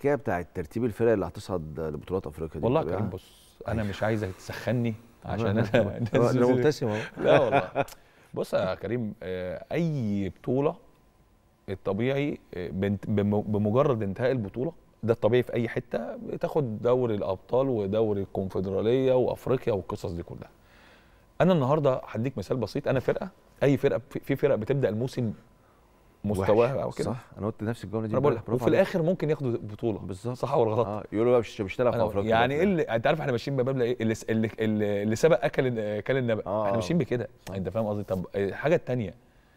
الحكايه بتاعه ترتيب الفرق اللي هتصعد لبطولات افريقيا دي والله كريم بص انا مش عايزك تسخني عشان انا انا مبتسم اهو لا والله بص يا كريم آه، اي بطوله الطبيعي آه، بمجرد انتهاء البطوله ده الطبيعي في اي حته بتاخد دوري الابطال ودوري الكونفدراليه وافريقيا والقصص دي كلها انا النهارده هديك مثال بسيط انا فرقه اي فرقه في فرق بتبدا الموسم مستواه او كده صح انا قلت نفس الجمله دي وفي الاخر ممكن ياخدوا بطوله بالظبط صح ولا غلط؟ اه يقولوا بقى مش هتلعب في افريقيا يعني ايه اللي انت عارف احنا ماشيين بمبدا ايه اللي اللي, اللي سبق اكل اكل النبأ آه. احنا ماشيين آه. بكده انت فاهم قصدي طب الحاجه آه، الثانيه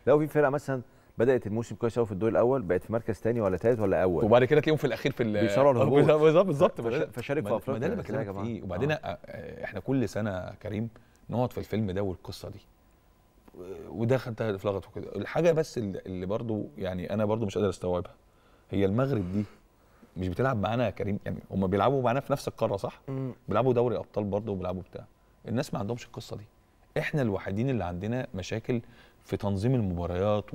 لو في فرقه مثلا بدات الموسم كويس قوي في الدور الاول بقت في مركز ثاني ولا ثالث ولا اول وبعد كده تلاقيهم في الاخير في بيصارعوا الهبوط بالظبط بالظبط فشارك في افريقيا ما ده اللي بكلمك فيه وبعدين آه. احنا كل سنه كريم نقعد في الفيلم ده والقصه دي في لغط وكده الحاجه بس اللي برضو يعني انا برضو مش قادر استوعبها هي المغرب دي مش بتلعب معانا يا كريم يعني هم بيلعبوا معانا في نفس القاره صح بيلعبوا دوري ابطال برضه وبيلعبوا بتاع الناس ما عندهمش القصه دي احنا الوحيدين اللي عندنا مشاكل في تنظيم المباريات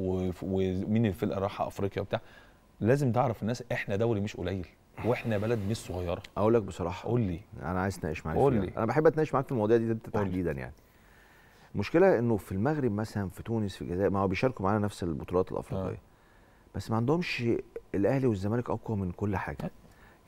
ومين الفرقه رايحه افريقيا وبتاع لازم تعرف الناس احنا دوري مش قليل واحنا بلد مش صغيره اقول لك بصراحه قول لي انا عايز اتناقش معاك قول لي انا بحب اتناقش معاك في المواضيع دي تحديدا يعني المشكله انه في المغرب مثلا في تونس في الجزائر ما هو بيشاركوا معانا نفس البطولات الافريقيه آه. بس ما عندهمش الاهلي والزمالك اقوى من كل حاجه آه.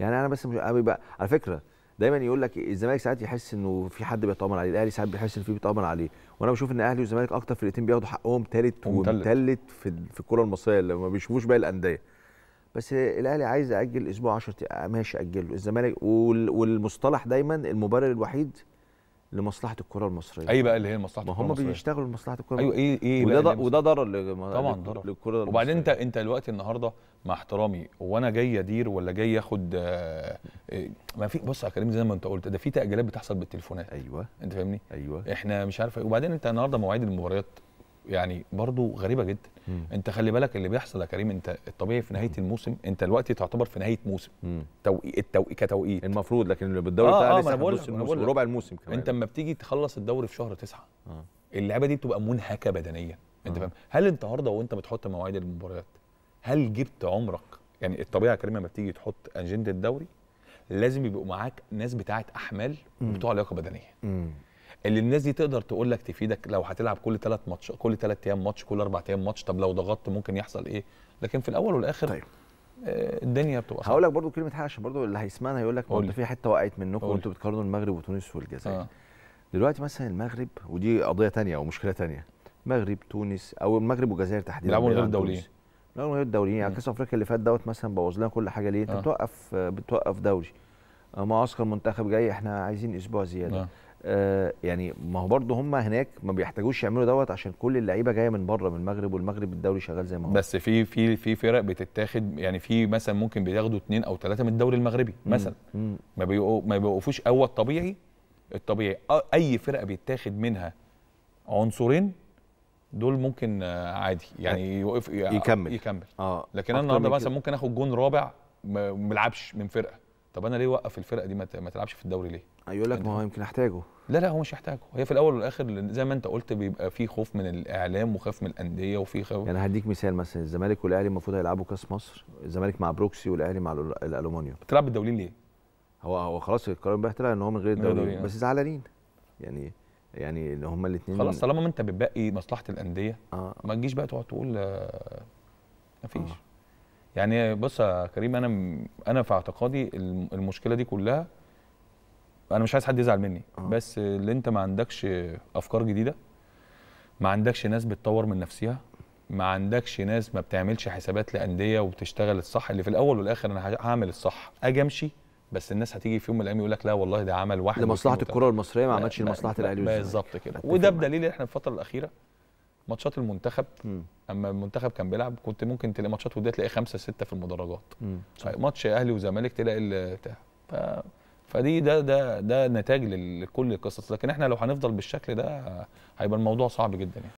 يعني انا بس مش بيبقى على فكره دايما يقول لك الزمالك ساعات يحس انه في حد بيتامر عليه الاهلي ساعات بيحس ان في بيتامر عليه وانا بشوف ان الاهلي والزمالك اكتر فرقتين بياخدوا حقهم ثالث ومثلث في في الكره المصريه اللي ما بيشوفوش باقي الانديه بس الاهلي عايز اجل اسبوع 10 ماشي اجله الزمالك والمصطلح دايما المبرر الوحيد لمصلحه الكره المصريه اي بقى اللي هي مصلحه الكره المصريه ما هم بيشتغلوا لمصلحه الكره ايوه ايه ايه وده بقى وده ضرر طبعا ضرر للكره المصريه وبعدين انت انت دلوقتي النهارده مع احترامي هو انا جاي ادير ولا جاي اخد آه،, آه ما في بص يا كريم زي ما انت قلت ده في تاجيلات بتحصل بالتليفونات ايوه انت فاهمني ايوه احنا مش عارف إيه. وبعدين انت النهارده مواعيد المباريات يعني برضو غريبه جدا مم. انت خلي بالك اللي بيحصل يا كريم انت الطبيعي في نهايه الموسم انت دلوقتي تعتبر في نهايه موسم توقيت التو... كتوقيت المفروض لكن اللي بالدوري آه, آه لسه الموسم ربع الموسم كمان انت لما بتيجي تخلص الدوري في شهر تسعة آه. اللعبه دي بتبقى منهكه بدنيا انت آه. فاهم هل انت النهارده وانت بتحط مواعيد المباريات هل جبت عمرك يعني الطبيعي يا كريم لما بتيجي تحط اجنده الدوري لازم يبقوا معاك ناس بتاعه احمال وبتوع لياقه بدنيه مم. اللي الناس دي تقدر تقول لك تفيدك لو هتلعب كل ثلاث ماتش كل ثلاث ايام ماتش كل اربع ايام ماتش طب لو ضغطت ممكن يحصل ايه لكن في الاول والاخر طيب. آه، الدنيا بتبقى هقول لك برضو كلمه حق عشان برضو اللي هيسمعنا هيقول لك ما انت في حته وقعت منكم وانتوا بتقارنوا المغرب وتونس والجزائر آه. دلوقتي مثلا المغرب ودي قضيه ثانيه او مشكله ثانيه المغرب تونس او المغرب والجزائر تحديدا بيلعبوا غير الدوليين بيلعبوا غير الدوليين يعني كاس افريقيا اللي فات دوت مثلا بوظ لنا كل حاجه ليه انت آه. بتوقف آه، بتوقف دوري آه، معسكر منتخب جاي احنا عايزين اسبوع زياده آه. آه، يعني ما هو برضه هم هناك ما بيحتاجوش يعملوا دوت عشان كل اللعيبه جايه من بره من المغرب والمغرب الدوري شغال زي ما هو بس في في في فرق بتتاخد يعني في مثلا ممكن بياخدوا اثنين او ثلاثه من الدوري المغربي مثلا ما بيقو ما بيوقفوش اول طبيعي الطبيعي اي فرقه بيتاخد منها عنصرين دول ممكن آه، عادي يعني يوقف يكمل يكمل اه لكن انا النهارده مثلا ممكن اخد جون رابع ما بيلعبش من فرقه طب انا ليه اوقف الفرقه دي ما تلعبش في الدوري ليه؟ يقول لك ما هو يمكن احتاجه لا لا هو مش هيحتاجه هي في الاول والاخر زي ما انت قلت بيبقى في خوف من الاعلام وخوف من الانديه وفي خوف يعني هديك مثال مثلا الزمالك والاهلي المفروض هيلعبوا كاس مصر الزمالك مع بروكسي والاهلي مع الالومنيوم بتلعب بالدولين ليه؟ هو هو خلاص القرار بقى طلع ان هو من غير الدوري بس زعلانين يعني يعني ان هما الاثنين خلاص طالما ما انت بتبقي مصلحه الانديه آه. ما تجيش بقى تقعد تقول آه، مفيش آه. يعني بص يا كريم انا انا في اعتقادي المشكله دي كلها انا مش عايز حد يزعل مني أه. بس اللي انت ما عندكش افكار جديده ما عندكش ناس بتطور من نفسها ما عندكش ناس ما بتعملش حسابات لانديه وبتشتغل الصح اللي في الاول والاخر انا هعمل الصح اجي امشي بس الناس هتيجي في يوم من الايام يقول لك لا والله ده عمل واحد لمصلحه الكره المصريه ما عملش لمصلحه الاهلي بالظبط كده وده بدليل احنا في الفتره الاخيره ماتشات المنتخب م. اما المنتخب كان بيلعب كنت ممكن تلاقي ماتشات وديه تلاقي خمسة ستة في المدرجات طيب، ماتش اهلي وزمالك تلاقي ف... فدي ده ده ده نتاج لكل القصص لكن احنا لو هنفضل بالشكل ده هيبقى الموضوع صعب جدا يعني